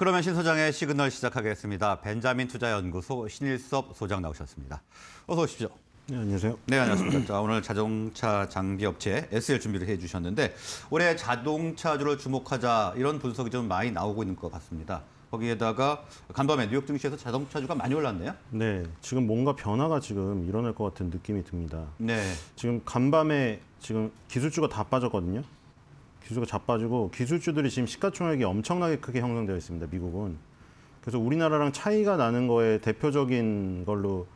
그러면 신 소장의 시그널 시작하겠습니다. 벤자민 투자연구소 신일섭 소장 나오셨습니다. 어서 오십시오. 네, 안녕하세요. 네, 안녕하십니까. 자, 오늘 자동차 장비 업체 SL 준비를 해 주셨는데 올해 자동차주를 주목하자 이런 분석이 좀 많이 나오고 있는 것 같습니다. 거기에다가 간밤에 뉴욕 증시에서 자동차주가 많이 올랐네요. 네, 지금 뭔가 변화가 지금 일어날 것 같은 느낌이 듭니다. 네. 지금 간밤에 지금 기술주가 다 빠졌거든요. 기술가 자빠지고 기술주들이 지금 시가총액이 엄청나게 크게 형성되어 있습니다. 미국은. 그래서 우리나라랑 차이가 나는 거에 대표적인 걸로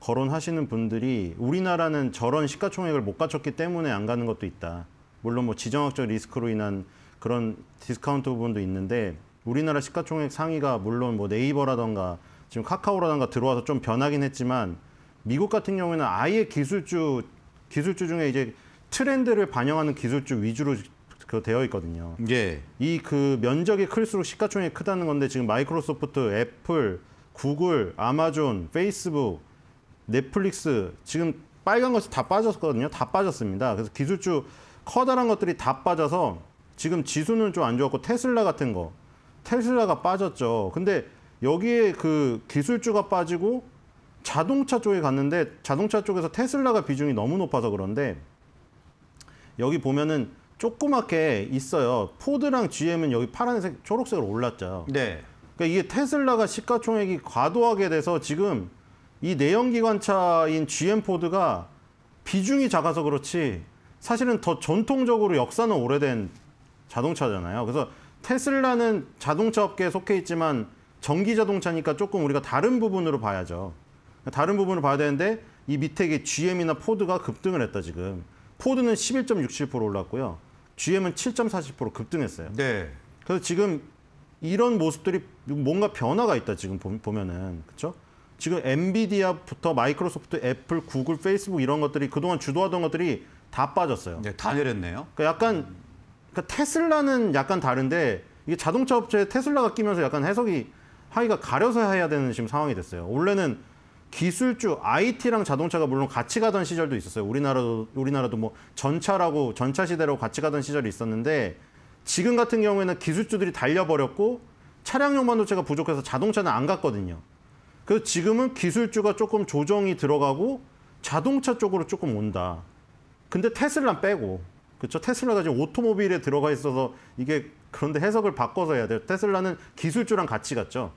거론하시는 분들이 우리나라는 저런 시가총액을 못 갖췄기 때문에 안 가는 것도 있다. 물론 뭐 지정학적 리스크로 인한 그런 디스카운트 부분도 있는데 우리나라 시가총액 상위가 물론 뭐 네이버라던가 지금 카카오라던가 들어와서 좀 변하긴 했지만 미국 같은 경우에는 아예 기술주 기술주 중에 이제 트렌드를 반영하는 기술주 위주로 그 되어 있거든요. 예. 이 그 면적이 클수록 시가총액이 크다는 건데 지금 마이크로소프트, 애플, 구글, 아마존, 페이스북, 넷플릭스 지금 빨간 것이 다 빠졌거든요. 다 빠졌습니다. 그래서 기술주 커다란 것들이 다 빠져서 지금 지수는 좀 안 좋았고 테슬라 같은 거 테슬라가 빠졌죠. 근데 여기에 그 기술주가 빠지고 자동차 쪽에 갔는데 자동차 쪽에서 테슬라가 비중이 너무 높아서 그런데 여기 보면은 조그맣게 있어요. 포드랑 GM은 여기 파란색, 초록색으로 올랐죠. 네. 그러니까 이게 테슬라가 시가총액이 과도하게 돼서 지금 이 내연기관차인 GM 포드가 비중이 작아서 그렇지 사실은 더 전통적으로 역사는 오래된 자동차잖아요. 그래서 테슬라는 자동차 업계에 속해 있지만 전기 자동차니까 조금 우리가 다른 부분으로 봐야죠. 다른 부분을 봐야 되는데 이 밑에 GM이나 포드가 급등을 했다 지금. 포드는 11.67% 올랐고요. GM은 7.40% 급등했어요. 네. 그래서 지금 이런 모습들이 뭔가 변화가 있다 지금 보면은 그렇죠? 지금 엔비디아부터 마이크로소프트, 애플, 구글, 페이스북 이런 것들이 그동안 주도하던 것들이 다 빠졌어요. 네, 다 내렸네요. 그러니까 약간 그러니까 테슬라는 약간 다른데 이게 자동차 업체에 테슬라가 끼면서 약간 해석이 하기가 가려서 해야 되는 지금 상황이 됐어요. 원래는 기술주 IT랑 자동차가 물론 같이 가던 시절도 있었어요. 우리나라도 우리나라도 뭐 전차라고 전차 시대로 같이 가던 시절이 있었는데 지금 같은 경우에는 기술주들이 달려버렸고 차량용 반도체가 부족해서 자동차는 안 갔거든요. 그래서 지금은 기술주가 조금 조정이 들어가고 자동차 쪽으로 조금 온다. 근데 테슬라 빼고 그렇죠. 테슬라가 지금 오토모빌에 들어가 있어서 이게 그런데 해석을 바꿔서 해야 돼요. 테슬라는 기술주랑 같이 갔죠.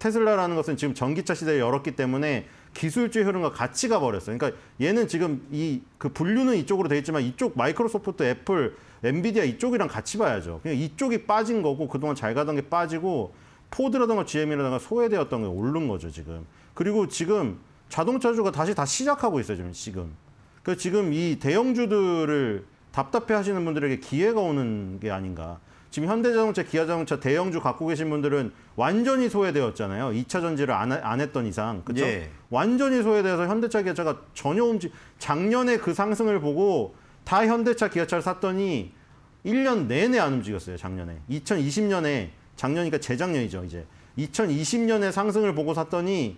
테슬라라는 것은 지금 전기차 시대에 열었기 때문에 기술주의 흐름과 같이 가버렸어요. 그러니까 얘는 지금 이 그 분류는 이쪽으로 돼 있지만 이쪽 마이크로소프트, 애플, 엔비디아 이쪽이랑 같이 봐야죠. 그냥 이쪽이 빠진 거고 그동안 잘 가던 게 빠지고 포드라든가 GM이라든가 소외되었던 게 오른 거죠 지금. 그리고 지금 자동차주가 다시 다 시작하고 있어요 지금. 지금. 그러니까 지금 이 대형주들을 답답해하시는 분들에게 기회가 오는 게 아닌가. 지금 현대자동차, 기아자동차 대형주 갖고 계신 분들은 완전히 소외되었잖아요. 2차 전지를 안, 안 했던 이상. 그렇죠? 예. 완전히 소외되어서 현대차, 기아차가 전혀 움직 작년에 그 상승을 보고 다 현대차, 기아차를 샀더니 1년 내내 안 움직였어요, 작년에. 2020년에 작년이니까 재작년이죠, 이제. 2020년에 상승을 보고 샀더니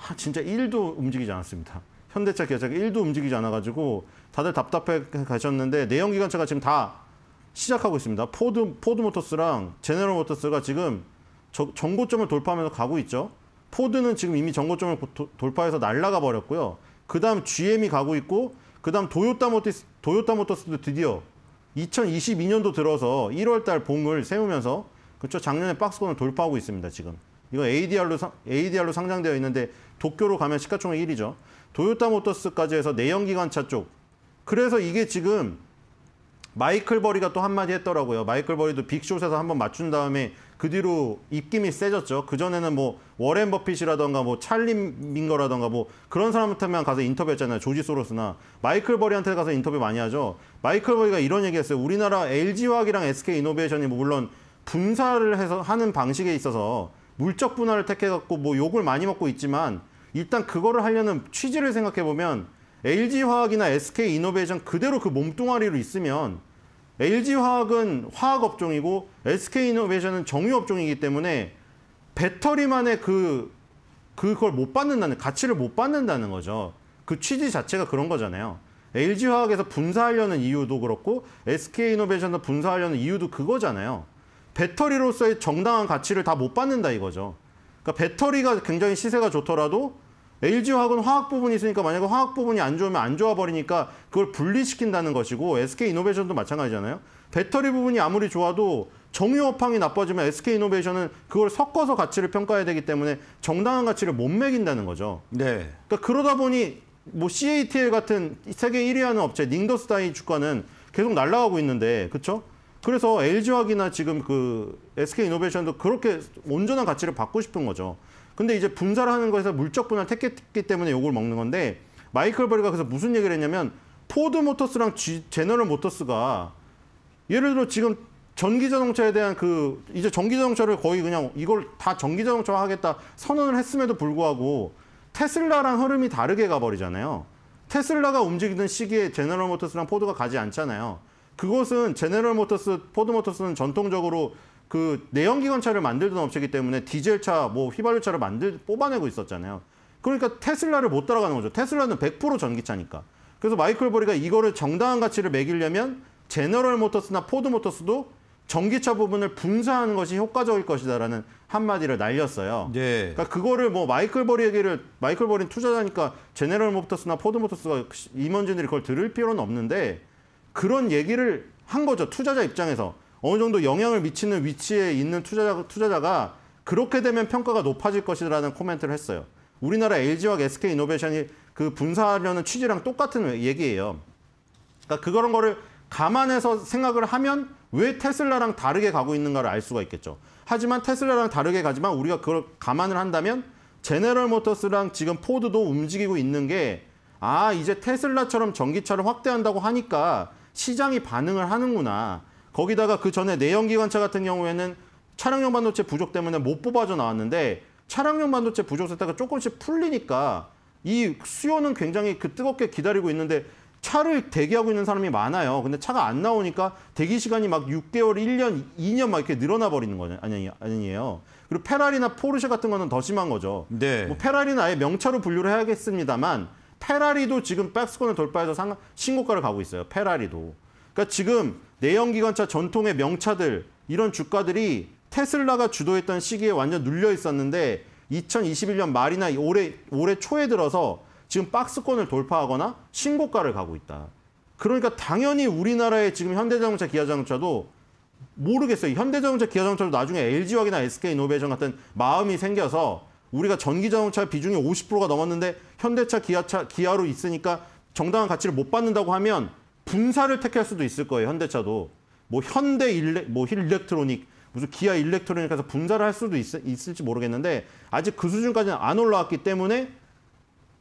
아, 진짜 1도 움직이지 않았습니다. 현대차, 기아차가 1도 움직이지 않아가지고 다들 답답해 가셨는데 내연기관차가 지금 다 시작하고 있습니다. 포드, 포드 모터스랑 제네럴 모터스가 지금 저, 정고점을 돌파하면서 가고 있죠. 포드는 지금 이미 정고점을 도, 돌파해서 날라가 버렸고요. 그 다음 GM이 가고 있고, 그 다음 도요타 모터스, 도요타 모터스도 드디어 2022년도 들어서 1월달 봉을 세우면서 그쵸 작년에 박스권을 돌파하고 있습니다 지금 이거 ADR로 상, ADR로 상장되어 있는데 도쿄로 가면 시가총액 1위죠 도요타 모터스까지 해서 내연기관차 쪽 그래서 이게 지금 마이클 버리가 또 한마디 했더라고요. 마이클 버리도 빅숏에서 한번 맞춘 다음에 그 뒤로 입김이 세졌죠. 그전에는 뭐 워렌 버핏이라던가 뭐 찰리 민거라던가 뭐 그런 사람한테만 가서 인터뷰 했잖아요. 조지 소로스나. 마이클 버리한테 가서 인터뷰 많이 하죠. 마이클 버리가 이런 얘기 했어요. 우리나라 LG화학이랑 SK이노베이션이 뭐 물론 분사를 해서 하는 방식에 있어서 물적 분할을 택해갖고 뭐 욕을 많이 먹고 있지만 일단 그거를 하려는 취지를 생각해보면 LG화학이나 SK이노베이션 그대로 그 몸뚱아리로 있으면 LG화학은 화학업종이고 SK이노베이션은 정유업종이기 때문에 배터리만의 그 그걸 못 받는다는 가치를 못 받는다는 거죠. 그 취지 자체가 그런 거잖아요. LG화학에서 분사하려는 이유도 그렇고 s k 이노베이션에 분사하려는 이유도 그거잖아요. 배터리로서의 정당한 가치를 다 못 받는다 이거죠. 그러니까 배터리가 굉장히 시세가 좋더라도 LG화학은 화학 부분이 있으니까 만약에 화학 부분이 안 좋으면 안 좋아 버리니까 그걸 분리시킨다는 것이고 SK이노베이션도 마찬가지잖아요. 배터리 부분이 아무리 좋아도 정유업황이 나빠지면 SK이노베이션은 그걸 섞어서 가치를 평가해야 되기 때문에 정당한 가치를 못 매긴다는 거죠. 네. 그러니까 그러다 보니 뭐 CATL 같은 세계 1위 하는 업체 닝더스다이 주가는 계속 날라가고 있는데 그렇죠? 그래서 LG화학이나 지금 그 SK이노베이션도 그렇게 온전한 가치를 받고 싶은 거죠. 근데 이제 분사를 하는 것에서 물적 분할 택했기 때문에 요걸 먹는 건데 마이클 버리가 그래서 무슨 얘기를 했냐면 포드 모터스랑 G, 제너럴 모터스가 예를 들어 지금 전기 자동차에 대한 그 이제 전기 자동차를 거의 그냥 이걸 다 전기 자동차 하겠다 선언을 했음에도 불구하고 테슬라랑 흐름이 다르게 가버리잖아요. 테슬라가 움직이는 시기에 제너럴 모터스랑 포드가 가지 않잖아요. 그것은 제너럴 모터스, 포드 모터스는 전통적으로 그 내연기관차를 만들던 업체이기 때문에 디젤차, 뭐 휘발유차를 만들 뽑아내고 있었잖아요. 그러니까 테슬라를 못 따라가는 거죠. 테슬라는 100% 전기차니까. 그래서 마이클 버리가 이거를 정당한 가치를 매기려면 제너럴 모터스나 포드 모터스도 전기차 부분을 분사하는 것이 효과적일 것이다라는 한마디를 날렸어요. 예. 그러니까 그거를 뭐 마이클 버리 얘기를 마이클 버린 투자자니까 제네럴 모터스나 포드 모터스가 임원진들이 그걸 들을 필요는 없는데 그런 얘기를 한 거죠. 투자자 입장에서 어느 정도 영향을 미치는 위치에 있는 투자자, 투자자가 그렇게 되면 평가가 높아질 것이라는 코멘트를 했어요. 우리나라 LG와 SK 이노베이션이 그 분사하려는 취지랑 똑같은 얘기예요. 그러니까 그런 거를 감안해서 생각을 하면 왜 테슬라랑 다르게 가고 있는가를 알 수가 있겠죠. 하지만 테슬라랑 다르게 가지만 우리가 그걸 감안을 한다면 제네럴 모터스랑 지금 포드도 움직이고 있는 게 아, 이제 테슬라처럼 전기차를 확대한다고 하니까 시장이 반응을 하는구나. 거기다가 그 전에 내연기관차 같은 경우에는 차량용 반도체 부족 때문에 못 뽑아져 나왔는데 차량용 반도체 부족 세태가 조금씩 풀리니까 이 수요는 굉장히 그 뜨겁게 기다리고 있는데 차를 대기하고 있는 사람이 많아요. 근데 차가 안 나오니까 대기 시간이 막 6개월, 1년, 2년 막 이렇게 늘어나 버리는 거 아니, 아니에요. 그리고 페라리나 포르쉐 같은 거는 더 심한 거죠. 네. 뭐 페라리는 아예 명차로 분류를 해야겠습니다만 페라리도 지금 백스권을 돌파해서 상, 신고가를 가고 있어요. 페라리도. 그러니까 지금 내연기관차 전통의 명차들 이런 주가들이 테슬라가 주도했던 시기에 완전 눌려 있었는데 2021년 말이나 올해 올해 초에 들어서 지금 박스권을 돌파하거나 신고가를 가고 있다. 그러니까 당연히 우리나라의 지금 현대자동차, 기아자동차도 모르겠어요. 현대자동차, 기아자동차도 나중에 LG화기나 SK이노베이션 같은 마음이 생겨서 우리가 전기자동차 비중이 50%가 넘었는데 현대차, 기아차, 기아로 있으니까 정당한 가치를 못 받는다고 하면 군사를 택할 수도 있을 거예요. 현대차도. 뭐 현대 일렉 뭐힐렉트로닉 무슨 기아 일렉트로닉에서 분사를 할 수도 있, 있을지 모르겠는데 아직 그 수준까지는 안 올라왔기 때문에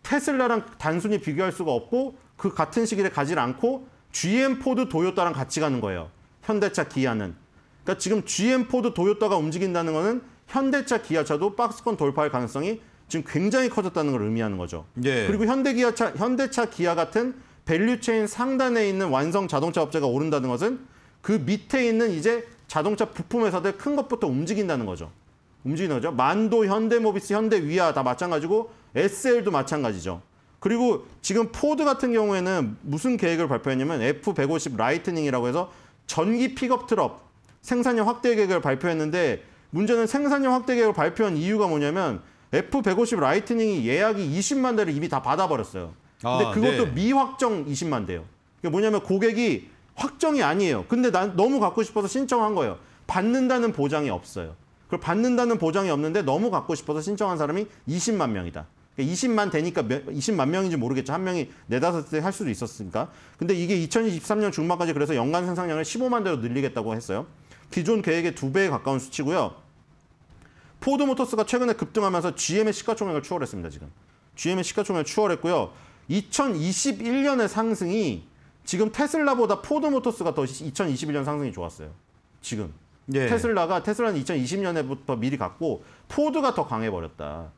테슬라랑 단순히 비교할 수가 없고 그 같은 시기를 가지 않고 GM 포드 도요타랑 같이 가는 거예요. 현대차 기아는. 그러니까 지금 GM 포드 도요타가 움직인다는 거는 현대차 기아차도 박스권 돌파할 가능성이 지금 굉장히 커졌다는 걸 의미하는 거죠. 예. 그리고 현대 기아차 현대차 기아 같은 밸류체인 상단에 있는 완성 자동차 업체가 오른다는 것은 그 밑에 있는 이제 자동차 부품 회사들 큰 것부터 움직인다는 거죠. 움직이는 거죠. 만도, 현대모비스, 현대위아 다 마찬가지고 SL도 마찬가지죠. 그리고 지금 포드 같은 경우에는 무슨 계획을 발표했냐면 F150 라이트닝이라고 해서 전기 픽업 트럭 생산형 확대 계획을 발표했는데 문제는 생산형 확대 계획을 발표한 이유가 뭐냐면 F150 라이트닝이 예약이 20만 대를 이미 다 받아버렸어요. 근데 아, 그것도 네. 미확정 20만 대요. 그게 뭐냐면 고객이 확정이 아니에요. 근데 난 너무 갖고 싶어서 신청한 거예요. 받는다는 보장이 없어요. 그걸 받는다는 보장이 없는데 너무 갖고 싶어서 신청한 사람이 20만 명이다. 그러니까 20만 되니까 20만 명인지 모르겠죠. 한 명이 네다섯 대 할 수도 있었으니까. 근데 이게 2023년 중반까지 그래서 연간 생산량을 15만 대로 늘리겠다고 했어요. 기존 계획의 두 배에 가까운 수치고요. 포드 모터스가 최근에 급등하면서 GM의 시가총액을 추월했습니다. 지금 GM의 시가총액을 추월했고요. 2021년의 상승이 지금 테슬라보다 포드 모터스가 더 2021년 상승이 좋았어요. 지금. 예. 테슬라가 테슬라는 2020년에부터 미리 갔고 포드가 더 강해 버렸다.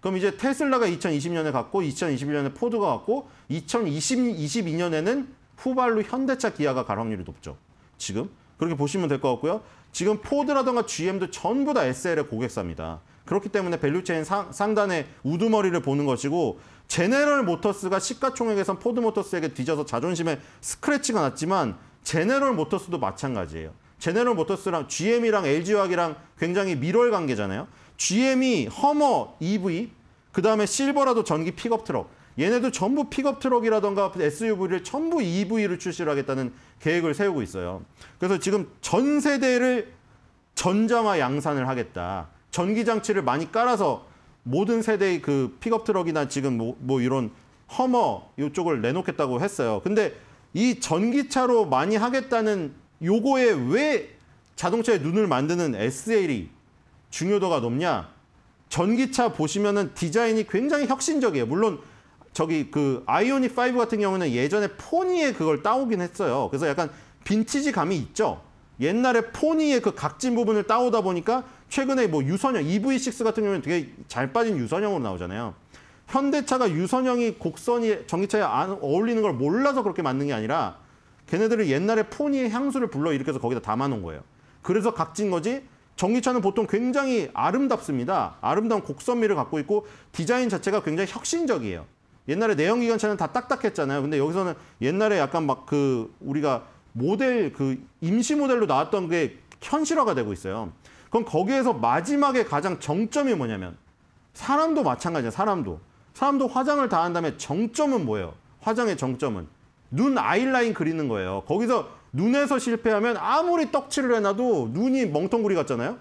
그럼 이제 테슬라가 2020년에 갔고 2021년에 포드가 갔고 2022년에는 후발로 현대차 기아가 갈 확률이 높죠. 지금 그렇게 보시면 될 것 같고요. 지금 포드라던가 GM도 전부 다 SL의 고객사입니다. 그렇기 때문에 밸류체인 상, 상단의 우두머리를 보는 것이고 제네럴 모터스가 시가총액에선 포드 모터스에게 뒤져서 자존심에 스크래치가 났지만 제네럴 모터스도 마찬가지예요. 제네럴 모터스랑 GM이랑 LG화학이랑 굉장히 밀월 관계잖아요. GM이 허머 EV, 그다음에 실버라도 전기 픽업 트럭. 얘네도 전부 픽업 트럭이라던가 SUV를 전부 EV를 출시를 하겠다는 계획을 세우고 있어요. 그래서 지금 전 세대를 전장화 양산을 하겠다. 전기 장치를 많이 깔아서 모든 세대의 그 픽업 트럭이나 지금 뭐, 뭐 이런 허머 이쪽을 내놓겠다고 했어요. 근데 이 전기차로 많이 하겠다는 요거에 왜 자동차의 눈을 만드는 SL이 중요도가 높냐? 전기차 보시면은 디자인이 굉장히 혁신적이에요. 물론 저기 그 아이오닉 5 같은 경우는 예전에 포니에 그걸 따오긴 했어요. 그래서 약간 빈티지 감이 있죠. 옛날에 포니의 그 각진 부분을 따오다 보니까 최근에 뭐 유선형 EV6 같은 경우는 되게 잘 빠진 유선형으로 나오잖아요. 현대차가 유선형이 곡선이 전기차에 안 어울리는 걸 몰라서 그렇게 만든 게 아니라 걔네들은 옛날에 포니의 향수를 불러일으켜서 거기다 담아놓은 거예요. 그래서 각진 거지 전기차는 보통 굉장히 아름답습니다. 아름다운 곡선미를 갖고 있고 디자인 자체가 굉장히 혁신적이에요. 옛날에 내연기관차는 다 딱딱했잖아요. 근데 여기서는 옛날에 약간 막 그 우리가 모델 그 임시 모델로 나왔던 게 현실화가 되고 있어요. 그럼 거기에서 마지막에 가장 정점이 뭐냐면 사람도 마찬가지야. 사람도. 사람도 화장을 다 한 다음에 정점은 뭐예요? 화장의 정점은 눈 아이라인 그리는 거예요. 거기서 눈에서 실패하면 아무리 떡칠을 해놔도 눈이 멍텅구리 같잖아요.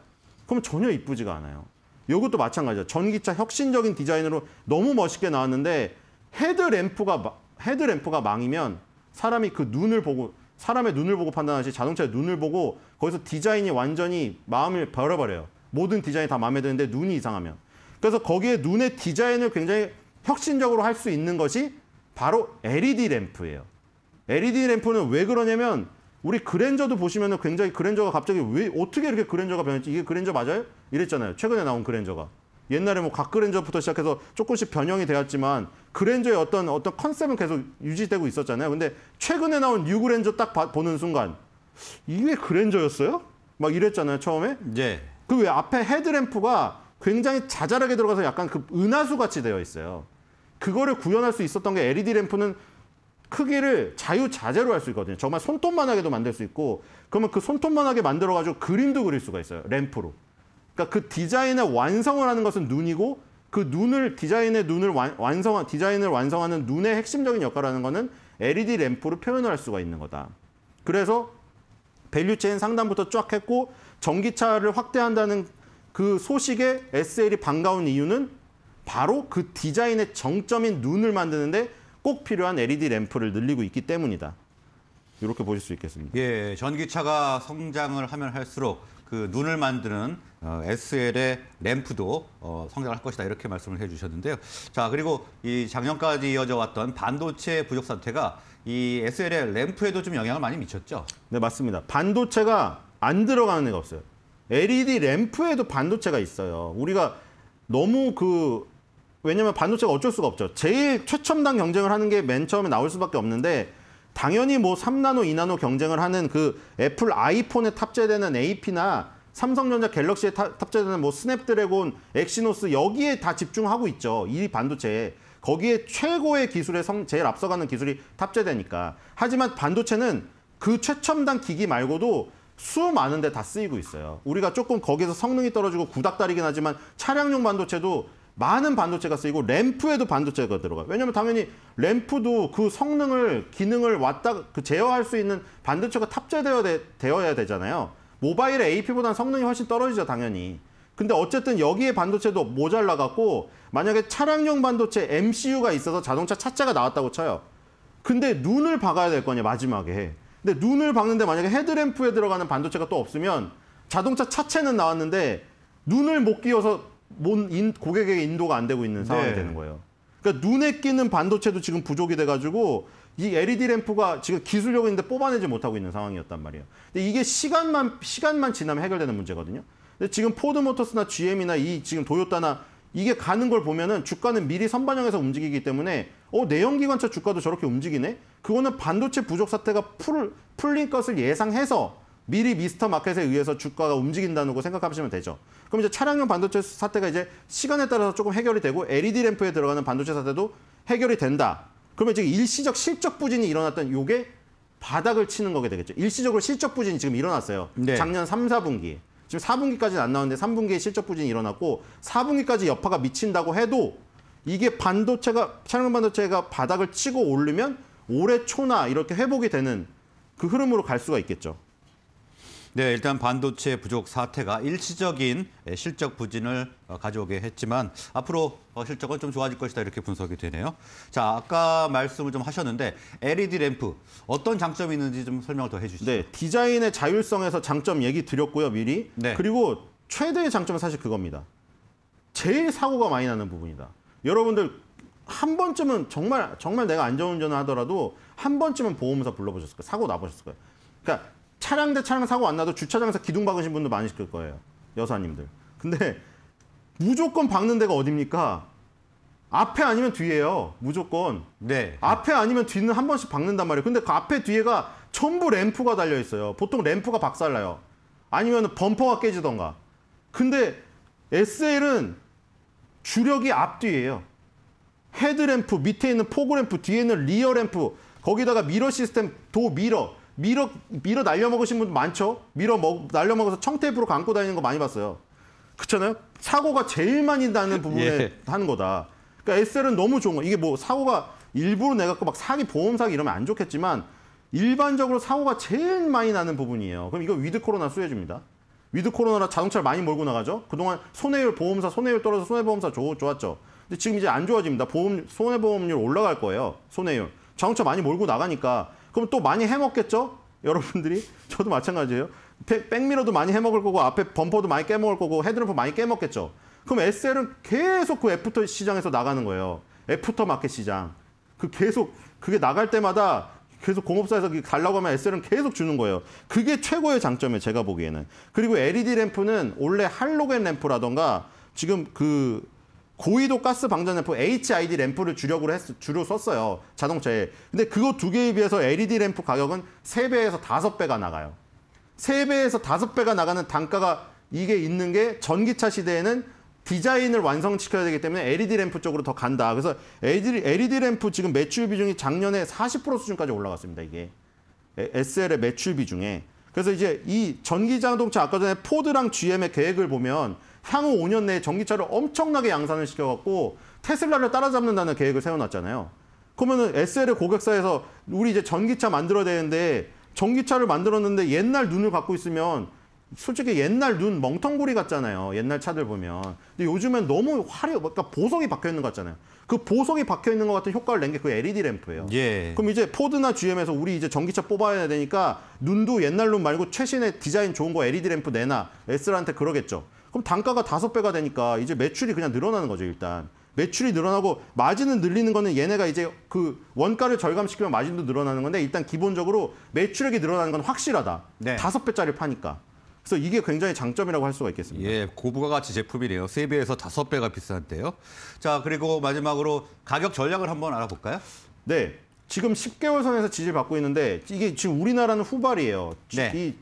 그럼 전혀 이쁘지가 않아요. 이것도 마찬가지야 전기차 혁신적인 디자인으로 너무 멋있게 나왔는데 헤드램프가 헤드램프가 망이면 사람이 그 눈을 보고 사람의 눈을 보고 판단하지 자동차의 눈을 보고 거기서 디자인이 완전히 마음을 벌어버려요. 모든 디자인이 다 마음에 드는데 눈이 이상하면. 그래서 거기에 눈의 디자인을 굉장히 혁신적으로 할 수 있는 것이 바로 LED 램프예요. LED 램프는 왜 그러냐면 우리 그랜저도 보시면 굉장히 그랜저가 갑자기 왜 어떻게 이렇게 그랜저가 변했지? 이게 그랜저 맞아요? 이랬잖아요. 최근에 나온 그랜저가. 옛날에 뭐 각그랜저부터 시작해서 조금씩 변형이 되었지만 그랜저의 어떤 어떤 컨셉은 계속 유지되고 있었잖아요. 근데 최근에 나온 뉴 그랜저 딱 봐, 보는 순간 이게 그랜저였어요? 막 이랬잖아요 처음에. 네. 예. 그왜 앞에 헤드램프가 굉장히 자잘하게 들어가서 약간 그 은하수 같이 되어 있어요. 그거를 구현할 수 있었던 게 LED 램프는 크기를 자유자재로 할 수 있거든요. 정말 손톱만하게도 만들 수 있고 그러면 그 손톱만하게 만들어가지고 그림도 그릴 수가 있어요. 램프로. 그러니까 그 디자인의 완성을 하는 것은 눈이고 그 눈을 디자인의 눈을 완, 완성한 디자인을 완성하는 눈의 핵심적인 역할하는 것은 LED 램프로 표현을 할 수가 있는 거다. 그래서 밸류체인 상담부터 쫙 했고 전기차를 확대한다는 그 소식에 SL이 반가운 이유는 바로 그 디자인의 정점인 눈을 만드는데 꼭 필요한 LED 램프를 늘리고 있기 때문이다. 이렇게 보실 수 있겠습니다. 예, 전기차가 성장을 하면 할수록 그 눈을 만드는 어, SL의 램프도 어, 성장할 것이다 이렇게 말씀을 해주셨는데요. 자 그리고 이 작년까지 이어져 왔던 반도체 부족 사태가 이 SL의 램프에도 좀 영향을 많이 미쳤죠. 네 맞습니다. 반도체가 안 들어가는 애가 없어요. LED 램프에도 반도체가 있어요. 우리가 너무 그 왜냐면 반도체가 어쩔 수가 없죠. 제일 최첨단 경쟁을 하는 게 맨 처음에 나올 수밖에 없는데 당연히 뭐 3나노, 2나노 경쟁을 하는 그 애플 아이폰에 탑재되는 AP나 삼성전자 갤럭시에 타, 탑재되는 뭐 스냅드래곤, 엑시노스 여기에 다 집중하고 있죠. 이 반도체에. 거기에 최고의 기술에 성, 제일 앞서가는 기술이 탑재되니까. 하지만 반도체는 그 최첨단 기기 말고도 수 많은데 다 쓰이고 있어요. 우리가 조금 거기서 성능이 떨어지고 구닥다리긴 하지만 차량용 반도체도 많은 반도체가 쓰이고 램프에도 반도체가 들어가요. 왜냐면 하 당연히 램프도 그 성능을 기능을 왔다 그 제어할 수 있는 반도체가 탑재되어야 되, 잖아요 모바일의 AP보다는 성능이 훨씬 떨어지죠, 당연히. 근데 어쨌든 여기에 반도체도 모자라 갖고 만약에 차량용 반도체 MCU가 있어서 자동차 차체가 나왔다고 쳐요. 근데 눈을 박아야 될 거냐 마지막에. 근데 눈을 박는데 만약에 헤드램프에 들어가는 반도체가 또 없으면 자동차 차체는 나왔는데 눈을 못 끼워서 고객에게 인도가 안 되고 있는 상황이 네. 되는 거예요. 그러니까 눈에 끼는 반도체도 지금 부족이 돼가지고 이 LED 램프가 지금 기술력 있는데 뽑아내지 못하고 있는 상황이었단 말이에요. 근데 이게 시간만 시간만 지나면 해결되는 문제거든요. 근데 지금 포드 모터스나 GM이나 이 지금 도요타나 이게 가는 걸 보면은 주가는 미리 선반영해서 움직이기 때문에 어 내연기관차 주가도 저렇게 움직이네. 그거는 반도체 부족 사태가 풀 풀린 것을 예상해서 미리 미스터 마켓에 의해서 주가가 움직인다는 거 생각하시면 되죠. 그럼 이제 차량용 반도체 사태가 이제 시간에 따라서 조금 해결이 되고 LED 램프에 들어가는 반도체 사태도 해결이 된다. 그러면 지금 일시적 실적 부진이 일어났던 요게 바닥을 치는 거게 되겠죠. 일시적으로 실적 부진이 지금 일어났어요. 네. 작년 3, 4분기. 지금 4분기까지는 안 나왔는데 3분기에 실적 부진이 일어났고 4분기까지 여파가 미친다고 해도 이게 반도체가 차량 용 반도체가 바닥을 치고 오르면 올해 초나 이렇게 회복이 되는 그 흐름으로 갈 수가 있겠죠. 네, 일단 반도체 부족 사태가 일시적인 예, 실적 부진을 어, 가져오게 했지만 앞으로 어, 실적은 좀 좋아질 것이다 이렇게 분석이 되네요. 자, 아까 말씀을 좀 하셨는데 LED 램프 어떤 장점이 있는지 좀 설명을 더 해주시죠. 네, 디자인의 자율성에서 장점 얘기 드렸고요, 미리. 네. 그리고 최대의 장점은 사실 그겁니다. 제일 사고가 많이 나는 부분이다. 여러분들 한 번쯤은 정말 정말 내가 안전운전을 하더라도 한 번쯤은 보험사 불러보셨을 거예요. 사고 나보셨을 거예요. 그러니까 차량 대 차량 사고 안 나도 주차장에서 기둥 박으신 분들 많이 있을 거예요. 여사님들. 근데 무조건 박는 데가 어딥니까? 앞에 아니면 뒤에요. 무조건. 네. 앞에 아니면 뒤는 한 번씩 박는단 말이에요. 근데 그 앞에 뒤에가 전부 램프가 달려 있어요. 보통 램프가 박살나요. 아니면 범퍼가 깨지던가. 근데 SL은 주력이 앞뒤예요. 헤드램프, 밑에 있는 포그램프, 뒤에 있는 리어램프, 거기다가 미러 시스템, 도 미러. 밀어 밀어 날려 먹으신 분도 많죠. 밀어 먹 날려 먹어서 청테이프로 감고 다니는 거 많이 봤어요. 그렇잖아요. 사고가 제일 많이 나는 부분에 예. 하는 거다. 그러니까 SL은 너무 좋은 거. 이게 뭐 사고가 일부러 내갖고 막 사기 보험 사기 이러면 안 좋겠지만 일반적으로 사고가 제일 많이 나는 부분이에요. 그럼 이거 위드 코로나 수혜줍니다. 위드 코로나라 자동차를 많이 몰고 나가죠. 그동안 손해율 보험사 손해율 떨어져 손해보험사 좋, 좋았죠. 근데 지금 이제 안 좋아집니다. 보험 손해보험률 올라갈 거예요. 손해율. 자동차 많이 몰고 나가니까 그럼 또 많이 해먹겠죠? 여러분들이 저도 마찬가지예요. 백미러도 많이 해먹을 거고 앞에 범퍼도 많이 깨먹을 거고 헤드램프 많이 깨먹겠죠. 그럼 SL은 계속 그 애프터 시장에서 나가는 거예요. 애프터 마켓 시장. 그 계속 그게 나갈 때마다 계속 공업사에서 달라고 하면 SL은 계속 주는 거예요. 그게 최고의 장점이에요. 제가 보기에는. 그리고 LED 램프는 원래 할로겐 램프라던가 지금 그 고위도 가스 방전 램프 HID 램프를 주력으로 했, 주로 썼어요. 자동차에. 근데 그거 두 개에 비해서 LED 램프 가격은 3배에서5 배가 나가요. 3배에서5 배가 나가는 단가가 이게 있는 게 전기차 시대에는 디자인을 완성시켜야 되기 때문에 LED 램프 쪽으로 더 간다. 그래서 LED, LED 램프 지금 매출 비중이 작년에 40% 수준까지 올라갔습니다. 이게. SL의 매출 비중에. 그래서 이제 이 전기 자동차 아까 전에 포드랑 GM의 계획을 보면 향후 5년 내에 전기차를 엄청나게 양산을 시켜갖고 테슬라를 따라잡는다는 계획을 세워놨잖아요. 그러면은 SL 의 고객사에서 우리 이제 전기차 만들어야 되는데 전기차를 만들었는데 옛날 눈을 갖고 있으면 솔직히 옛날 눈 멍텅구리 같잖아요. 옛날 차들 보면. 근데 요즘엔 너무 화려, 그러니까 보석이 박혀 있는 것 같잖아요. 그 보석이 박혀 있는 것 같은 효과를 낸 게 그 LED 램프예요. 예. 그럼 이제 포드나 GM에서 우리 이제 전기차 뽑아야 되니까 눈도 옛날 눈 말고 최신의 디자인 좋은 거 LED 램프 내놔. S한테 그러겠죠. 그럼 단가가 다섯 배가 되니까 이제 매출이 그냥 늘어나는 거죠, 일단. 매출이 늘어나고 마진은 늘리는 거는 얘네가 이제 그 원가를 절감시키면 마진도 늘어나는 건데 일단 기본적으로 매출액이 늘어나는 건 확실하다. 네. 다섯 네. 배짜리 파니까. 그래서 이게 굉장히 장점이라고 할 수가 있겠습니다. 예, 고부가 가치 제품이래요. 세배에서 다섯 배가 비싼데요. 자, 그리고 마지막으로 가격 전략을 한번 알아볼까요? 네. 지금 10개월 선에서 지지받고 를 있는데 이게 지금 우리나라는 후발이에요. 네. 이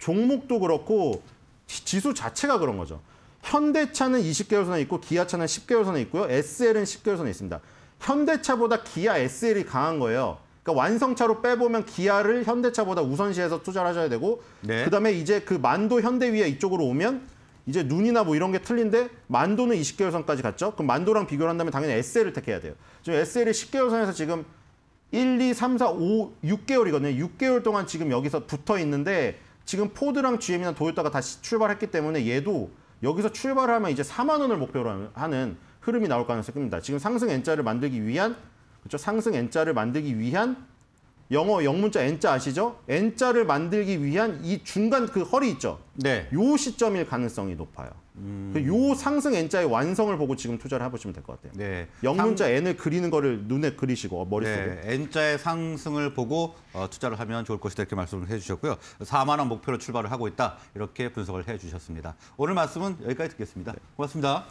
종목도 그렇고 지수 자체가 그런 거죠. 현대차는 20개월 선에 있고 기아차는 10개월 선에 있고요. SL은 10개월 선에 있습니다. 현대차보다 기아 SL이 강한 거예요. 그러니까 완성차로 빼보면 기아를 현대차보다 우선시해서 투자를 하셔야 되고 네. 그다음에 이제 그 만도 현대위에 이쪽으로 오면 이제 눈이나 뭐 이런 게 틀린데 만도는 20개월 선까지 갔죠. 그럼 만도랑 비교를 한다면 당연히 SL을 택해야 돼요. 지금 SL이 10개월 선에서 지금 1, 2, 3, 4, 5, 6개월이거든요. 6개월 동안 지금 여기서 붙어 있는데 지금 포드랑 GM이나 도요타가 다시 출발했기 때문에 얘도 여기서 출발하면 이제 4만 원을 목표로 하는 흐름이 나올 가능성이 큽니다. 지금 상승 N자를 만들기 위한 그렇죠? 상승 N자를 만들기 위한 영어 영문자 N자 아시죠? N자를 만들기 위한 이 중간 그 허리 있죠? 네. 요 시점일 가능성이 높아요. 음. 그 요 상승 N자의 완성을 보고 지금 투자를 해보시면 될 것 같아요. 네. 영문자 상... N을 그리는 거를 눈에 그리시고 머릿속에. 네. N자의 상승을 보고 어, 투자를 하면 좋을 것이다 이렇게 말씀을 해주셨고요. 4만 원 목표로 출발을 하고 있다 이렇게 분석을 해주셨습니다. 오늘 말씀은 여기까지 듣겠습니다. 네. 고맙습니다.